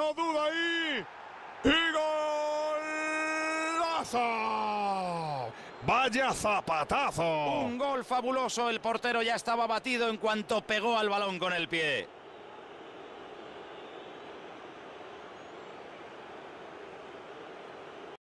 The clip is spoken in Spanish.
No duda ahí. Y golazo. Vaya zapatazo. Un gol fabuloso. El portero ya estaba batido en cuanto pegó al balón con el pie.